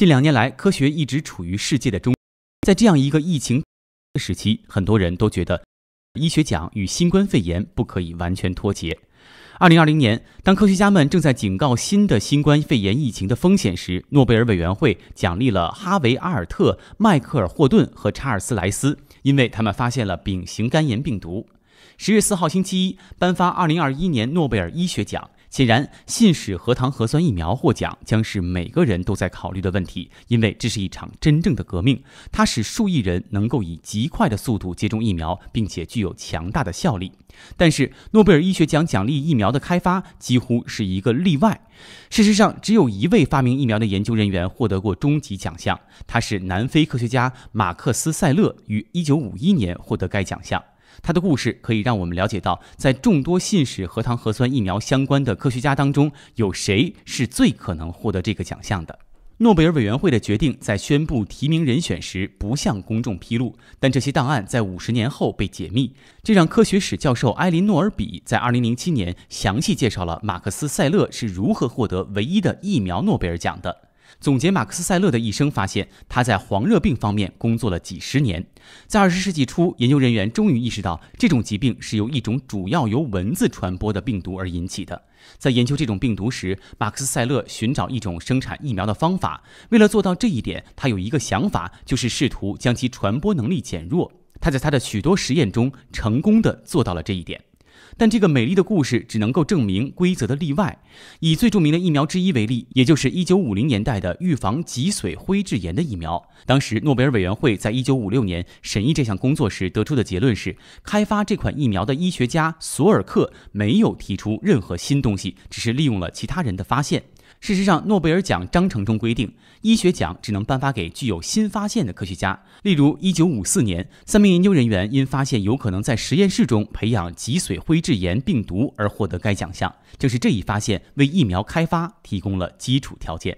近两年来，科学一直处于世界的中。在这样一个疫情时期，很多人都觉得医学奖与新冠肺炎不可以完全脱节。二零二零年，当科学家们正在警告新的新冠肺炎疫情的风险时，诺贝尔委员会奖励了哈维·阿尔特、迈克尔·霍顿和查尔斯·莱斯，因为他们发现了丙型肝炎病毒。十月四号，星期一，颁发二零二一年诺贝尔医学奖。显然，信使核糖核酸疫苗获奖将是每个人都在考虑的问题，因为这是一场真正的革命，它使数亿人能够以极快的速度接种疫苗，并且具有强大的效力。但是，诺贝尔医学奖奖励疫苗的开发几乎是一个例外。事实上，只有一位发明疫苗的研究人员获得过终极奖项，他是南非科学家马克斯·塞勒，于1951年获得该奖项。他的故事可以让我们了解到，在众多信使核糖核酸疫苗相关的科学家当中，有谁是最可能获得这个奖项的？诺贝尔委员会的决定在宣布提名人选时不向公众披露，但这些档案在五十年后被解密，这让科学史教授埃琳诺尔比在二零零七年详细介绍了马克思塞勒是如何获得唯一的疫苗诺贝尔奖的。总结马克思·塞勒的一生，发现他在黄热病方面工作了几十年。在二十世纪初，研究人员终于意识到这种疾病是由一种主要由蚊子传播的病毒而引起的。在研究这种病毒时，马克思·塞勒寻找一种生产疫苗的方法。为了做到这一点，他有一个想法，就是试图将其传播能力减弱。他在他的许多实验中成功的做到了这一点。但这个美丽的故事只能够证明规则的例外。以最著名的疫苗之一为例，也就是1950年代的预防脊髓灰质炎的疫苗。当时，诺贝尔委员会在1956年审议这项工作时得出的结论是，开发这款疫苗的医学家索尔克没有提出任何新东西，只是利用了其他人的发现。事实上，诺贝尔奖章程中规定，医学奖只能颁发给具有新发现的科学家。例如，1954年，三名研究人员因发现有可能在实验室中培养脊髓灰质炎病毒而获得该奖项。正是这一发现为疫苗开发提供了基础条件。